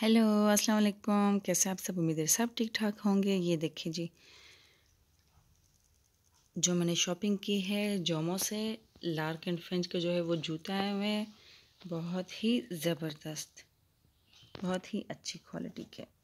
hello अस्सलाम वालेकुम कैसे आप सब उम्मीद है सब ठीक ठाक होंगे ये देखिए जी जो मैंने शॉपिंग की है जोमो से लार्क एंड फ्रेंच के जो है वो जूता है वह बहुत ही ज़बरदस्त बहुत ही अच्छी क्वालिटी के